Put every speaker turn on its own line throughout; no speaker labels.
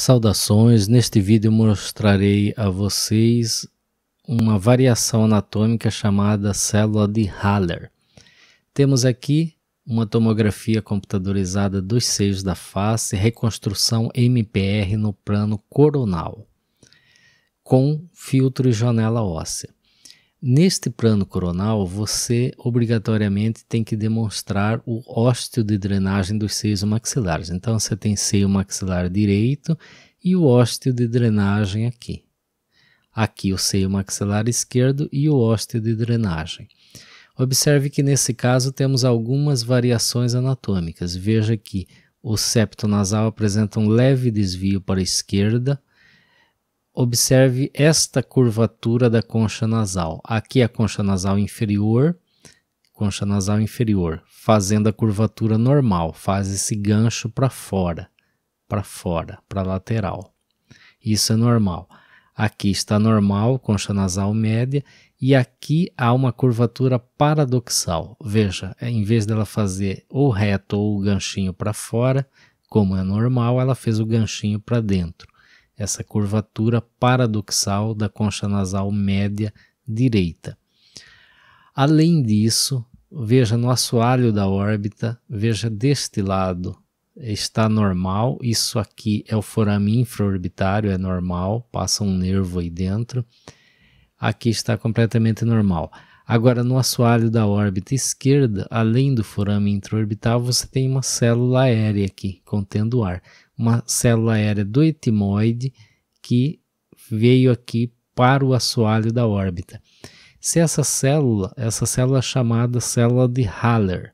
Saudações! Neste vídeo mostrarei a vocês uma variação anatômica chamada célula de Haller. Temos aqui uma tomografia computadorizada dos seios da face, reconstrução MPR no plano coronal, com filtro e janela óssea. Neste plano coronal, você obrigatoriamente tem que demonstrar o ósteo de drenagem dos seios maxilares. Então, você tem seio maxilar direito e o ósteo de drenagem aqui. Aqui o seio maxilar esquerdo e o ósteo de drenagem. Observe que nesse caso temos algumas variações anatômicas. Veja que o septo nasal apresenta um leve desvio para a esquerda, observe esta curvatura da concha nasal. Aqui é a concha nasal inferior, concha nasal inferior, fazendo a curvatura normal, faz esse gancho para fora, para fora, para lateral. Isso é normal. Aqui está normal, concha nasal média, e aqui há uma curvatura paradoxal. Veja, é, em vez dela fazer o reto ou o ganchinho para fora, como é normal, ela fez o ganchinho para dentro essa curvatura paradoxal da concha nasal média direita. Além disso, veja no assoalho da órbita, veja deste lado, está normal, isso aqui é o forame infraorbitário, é normal, passa um nervo aí dentro. Aqui está completamente normal. Agora, no assoalho da órbita esquerda, além do forame intraorbital, você tem uma célula aérea aqui, contendo ar. Uma célula aérea do etimoide que veio aqui para o assoalho da órbita. Se essa célula, essa célula é chamada célula de Haller,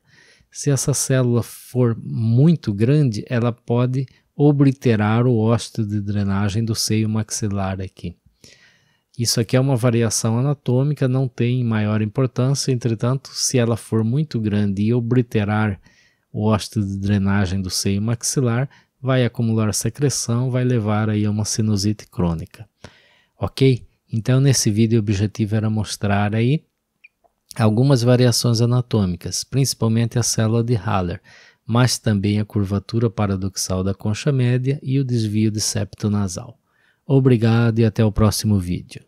se essa célula for muito grande, ela pode obliterar o ósseo de drenagem do seio maxilar aqui. Isso aqui é uma variação anatômica, não tem maior importância, entretanto, se ela for muito grande e obliterar o ácido de drenagem do seio maxilar, vai acumular secreção, vai levar aí a uma sinusite crônica. Ok? Então, nesse vídeo, o objetivo era mostrar aí algumas variações anatômicas, principalmente a célula de Haller, mas também a curvatura paradoxal da concha média e o desvio de septo nasal. Obrigado e até o próximo vídeo.